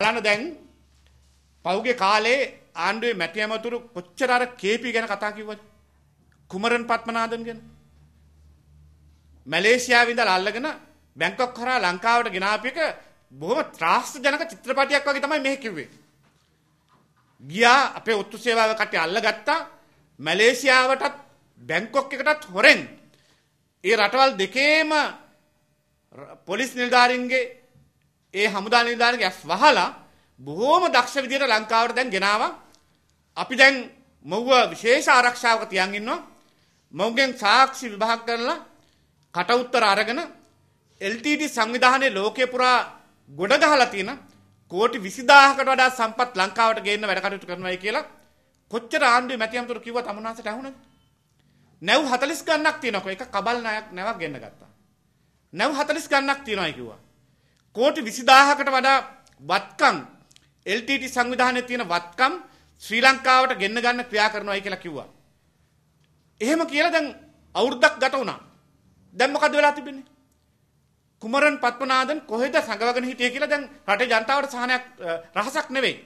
බලන්න දැන් පහුගේ කාලේ ආණ්ඩුවේ මැති ඇමතුරු කොච්චර අර කේපි ගැන කතා කිව්වද? කුමරන් පත්මනාදන් ගැන. මැලේසියාවේ ඉඳලා අල්ලගෙන බැංකොක් හරහා ලංකාවට ගෙනාපු එක බොහොම ත්‍රාස්තජනක චිත්‍රපටයක් වගේ තමයි මෙහෙ කිව්වේ. ගියා අපේ ඔත්තු සේවාව කටේ අල්ලගත්තා මැලේසියාවටත් බැංකොක් එකටත් හොරෙන්. ඒ රටවල් දෙකේම පොලිස් නිලධාරීන්ගේ ඒ හමුදා නිලධාරිගේ ඇස් වහලා බොහෝම දක්ෂ විදියට ලංකාවට දැන් ගෙනාවා. අපි දැන් මොව්ව විශේෂ ආරක්ෂාවක තියන් ඉන්නවා. මොව්ගෙන් සාක්ෂි විභාග කරලා කට උත්තර අරගෙන LTD සංවිධානයේ ලෝකේ පුරා ගොඩ ගහලා තියෙන කෝටි 20000කට වඩා සම්පත් ලංකාවට ගේන්න වැඩ කටයුතු කරනවායි කියලා කොච්චර ආණ්ඩුවේ මැතිම්තුරු කිව්වත් අමනාසට ඇහුණද? නැව් 40 ගණනක් තියෙනකො එක කබල් ණයක් නැවක් ගෙන්න ගත්තා. නැව් 40 ගණනක් තියෙනවායි කිව්වා. කෝටි විසිදාහකට වඩා වත්කම් LTT සංවිධානය තියෙන වත්කම් ශ්‍රී ලංකාවට ගෙන්න ගන්න ක්‍රියා කරනවායි කියලා කිව්වා. එහෙම කියලා දැන් අවුරුද්දක් ගත වුණා. දැන් මොකද වෙලා තිබෙන්නේ? කුමරන් පත්මනාදන් කොහෙද සංගවගෙන හිටියේ කියලා දැන් රටේ ජනතාවට සහනයක් රහසක් නෙවෙයි.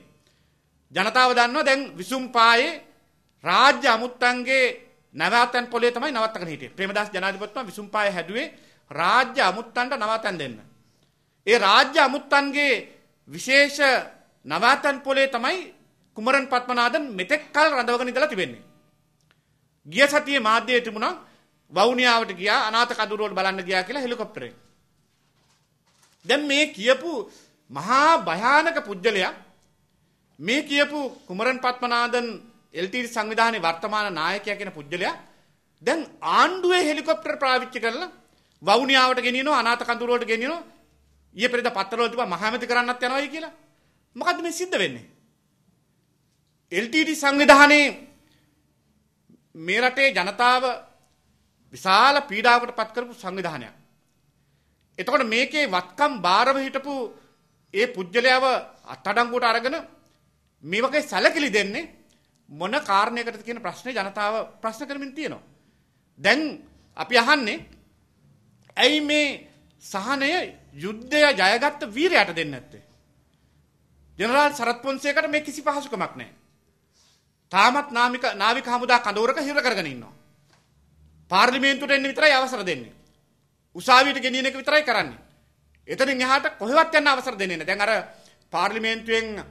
ජනතාව දන්නවා දැන් විසුම්පායේ රාජ්‍ය අමුත්තන්ගේ නවාතැන් පොලේ තමයි නවත්තගෙන හිටියේ. ප්‍රේමදාස ජනාධිපතිතුමා විසුම්පායේ හැදුවේ රාජ්‍ය අමුත්තන්ට නවාතැන් දෙන්න. ඒ රාජ්‍ය අමුත්තන්ගේ විශේෂ නවාතන් පොලේ තමයි කුමරන් පත්මනාදන් මෙතෙක් කල් රඳවගෙන ඉඳලා තිබෙන්නේ. ගිය සතියේ මාධ්‍යයේ තිබුණා වවුනියාවට ගියා අනාථ කඳවුරුවට බලන්න ගියා කියලා හෙලිකොප්ටරේ. දැන් මේ කියපු මහා භයානක පුජ්‍යලයා මේ කියපු කුමරන් පත්මනාදන් එල්ටීඩී සංවිධානයේ වර්තමාන නායකයා කියන පුජ්‍යලයා දැන් ආණ්ඩුවේ හෙලිකොප්ටර් පාවිච්චි කරලා වවුනියාවට ගෙනියනවා අනාථ කඳවුරුවට ගෙනියනවා ඊයේ පෙරේද පත්තරවල තිබා මහාමැති කරන්නත් යනවායි කියලා. මොකද්ද මේ සිද්ධ වෙන්නේ? LTT සංවිධානයේ මේ රටේ ජනතාව විශාල පීඩාවකට පත් කරපු සංවිධානයක්. එතකොට මේකේ වත්කම් බාරව හිටපු ඒ පුජ්‍යලයාව අත්අඩංගුවට අරගෙන මේ වගේ සැලකිලි දෙන්නේ මොන කාරණයකටද කියන ප්‍රශ්නේ ජනතාව ප්‍රශ්න කරමින් තියෙනවා. දැන් අපි අහන්නේ ඇයි මේ සහනය යුද්ධය ජයගත්ත වීරයට දෙන්න ඇත්තේ. ජනරාල් සරත් පොන්සේකට මේ කිසි පහසුකමක් නෑ. තාමත් නාමික නාවික හමුදා කඳවරක හිර කරගෙන ඉන්නවා. පාර්ලිමේන්තුවට එන්න විතරයි අවසර දෙන්නේ. උසාවියට ගෙනියන එක විතරයි කරන්නේ. එතනින් එහාට කොහෙවත් යන්න අවසර දෙන්නේ නැහැ. දැන් අර පාර්ලිමේන්තුවෙන්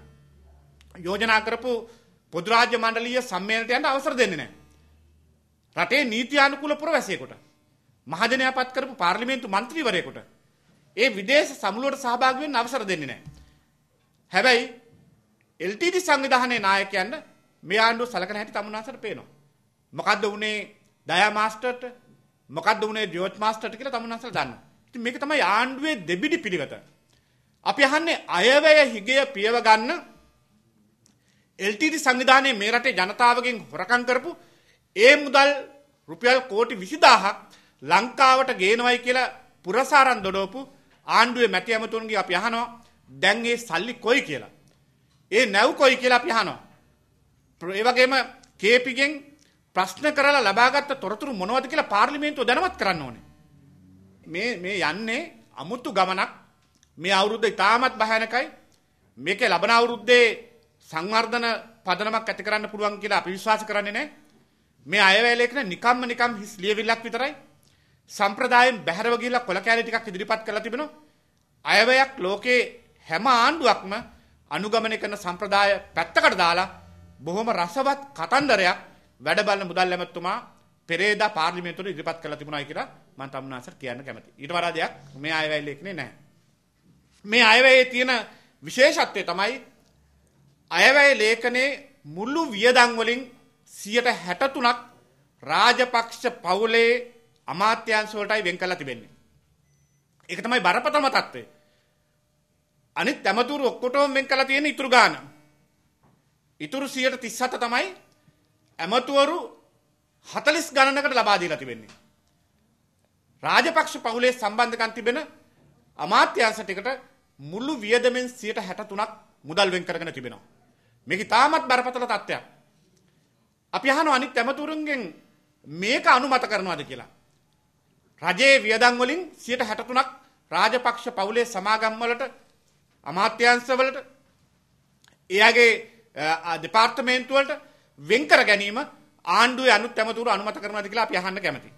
යෝජනා කරපු පොදු රාජ්‍ය මණ්ඩලීය සම්මේලනයට යන්න අවසර දෙන්නේ නැහැ. රටේ නීති අනුකූල පුරවැසියෙකුට මහජනයා පත් කරපු පාර්ලිමේන්තු මන්ත්‍රීවරයෙකුට ඒ විදේශ සමුළුවට සහභාගී වෙන්න අවසර දෙන්නේ නැහැ. හැබැයි LTT සංවිධානයේ නායකයන්ට මේ ආණ්ඩුව සලකන හැටි තමුන්නාසට පේනවා. මොකද්ද වුනේ දයා මාස්ටර්ට? මොකද්ද වුනේ ජෝර්ජ් මාස්ටර්ට කියලා තමුන්නාසට දන්නවා. ඉතින් මේක තමයි ආණ්ඩුවේ දෙබිඩි පිළිවෙත. අපි අහන්නේ අයවැය හිගය පියව ගන්න LTT සංවිධානයේ මේ රටේ ජනතාවගෙන් හොරකම් කරපු ඒ මුදල් රුපියල් කෝටි 20000ක් ලංකාවට ගේනවයි කියලා පුරසාරන් දොඩවපු ආණ්ඩුවේ මැති ඇමතුන්ගේ අපි අහනවා දැන් ඒ සල්ලි කොයි කියලා. ඒ නැව් කොයි කියලා අපි අහනවා. ඒ වගේම කේපිගෙන් ප්‍රශ්න කරලා ලබාගත්ත තොරතුරු මොනවද කියලා පාර්ලිමේන්තුව දැනවත් කරන්න ඕනේ. මේ මේ යන්නේ අමුතු ගමනක්. මේ අවුරුද්ද ඉතාමත් භයානකයි. මේකේ ලබන අවුරුද්දේ සංවර්ධන පදනමක් ඇති කරන්න පුළුවන් කියලා අපි විශ්වාස කරන්නේ නැහැ. මේ අයවැයලේකන නිකම්ම නිකම් හිස් ලියවිල්ලක් විතරයි සම්ප්‍රදායෙන් බැහැරව ගිහිල්ලා කොළ කැලේ ටිකක් ඉදිරිපත් කරලා තිබෙනවා. අයවැයක් ලෝකේ හැම ආණ්ඩුවක්ම අනුගමනය කරන සම්ප්‍රදාය පැත්තකට දාලා බොහොම රසවත් කතන්දරයක් වැඩ බලන මුදල් ඇමතුමා පෙරේදා පාර්ලිමේන්තුවට ඉදිරිපත් කරලා තිබුණායි කියලා මම තමුනාසර් කියන්න කැමතියි. ඊට වඩා දෙයක් මේ අයවැය ලේඛනේ නැහැ. මේ අයවැයේ තියෙන විශේෂත්වය තමයි අයවැය ලේඛනයේ මුළු වියදම් වලින් 63ක් රාජපක්ෂ පවුලේ අමාත්‍යංශ වලටයි වෙන් කරලා තිබෙන්නේ. ඒක තමයි බරපතලම தත්ත්වය. අනිත් ඇමතුරු ඔක්කොටම වෙන් කරලා තියෙන ඉතුරු ගාන. ඉතුරු 137 තමයි ඇමතුරු 40 ගණනකට ලබා දීලා තිබෙන්නේ. රාජපක්ෂ පවුලේ සම්බන්ධකම් තිබෙන අමාත්‍යංශ ටිකට මුළු වියදමෙන් 63ක් මුදල් වෙන් කරගෙන තිබෙනවා. මේක තාමත් බරපතල තත්ත්වයක්. අපි අහනවා අනිත් ඇමතුරුන්ගෙන් මේක අනුමත කරනවාද කියලා. රජයේ වියදම් වලින් 63ක් රාජපක්ෂ පවුලේ සමාගම් වලට අමාත්‍යාංශ වලට එයාගේ දෙපාර්තමේන්තු වලට වෙන් කර ගැනීම ආණ්ඩුවේ අනුත් ඇමතුරු අනුමත කරනවාද කියලා අපි අහන්න කැමතියි.